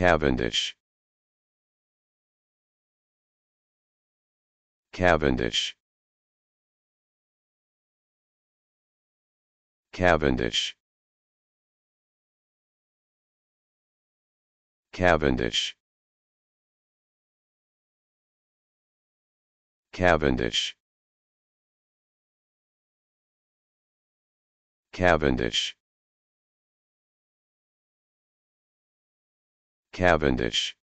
Cavendish. Cavendish. Cavendish. Cavendish. Cavendish. Cavendish. Cavendish.